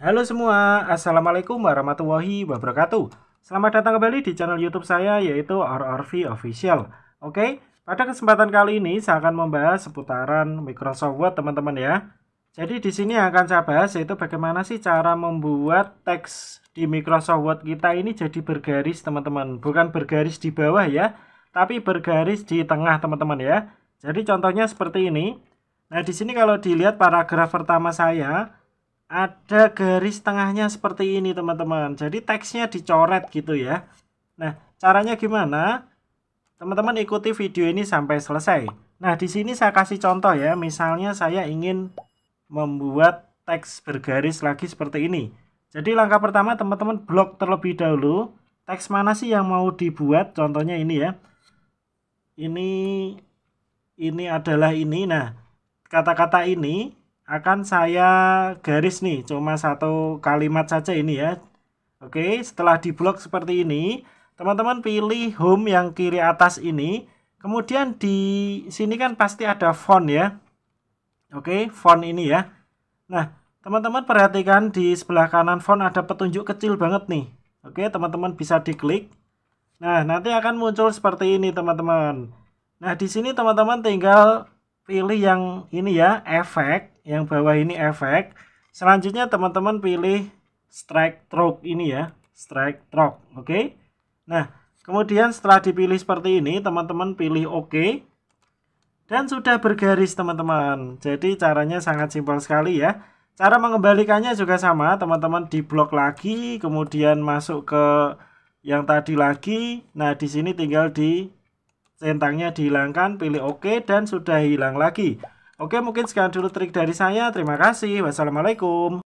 Halo semua, Assalamualaikum warahmatullahi wabarakatuh Selamat datang kembali di channel youtube saya yaitu RRV Official Oke, pada kesempatan kali ini saya akan membahas seputaran Microsoft Word teman-teman ya Jadi di sini yang akan saya bahas yaitu bagaimana sih cara membuat teks di Microsoft Word kita ini jadi bergaris teman-teman Bukan bergaris di bawah ya, tapi bergaris di tengah teman-teman ya Jadi contohnya seperti ini Nah di sini kalau dilihat paragraf pertama saya ada garis tengahnya seperti ini teman-teman jadi teksnya dicoret gitu ya nah caranya gimana teman-teman ikuti video ini sampai selesai nah di sini saya kasih contoh ya misalnya saya ingin membuat teks bergaris lagi seperti ini jadi langkah pertama teman-teman blok terlebih dahulu teks mana sih yang mau dibuat contohnya ini ya ini ini adalah ini nah kata-kata ini akan saya garis nih cuma satu kalimat saja ini ya Oke setelah di blok seperti ini teman-teman pilih home yang kiri atas ini kemudian di sini kan pasti ada font ya Oke font ini ya Nah teman-teman perhatikan di sebelah kanan font ada petunjuk kecil banget nih Oke teman-teman bisa diklik Nah nanti akan muncul seperti ini teman-teman Nah di sini teman-teman tinggal pilih yang ini ya efek yang bawah ini efek selanjutnya teman-teman pilih strike stroke ini ya strike stroke oke okay? nah kemudian setelah dipilih seperti ini teman-teman pilih oke okay. dan sudah bergaris teman-teman jadi caranya sangat simpel sekali ya cara mengembalikannya juga sama teman-teman di blok lagi kemudian masuk ke yang tadi lagi nah di sini tinggal di centangnya dihilangkan, pilih OK, dan sudah hilang lagi. Oke, mungkin sekian dulu trik dari saya. Terima kasih. Wassalamualaikum.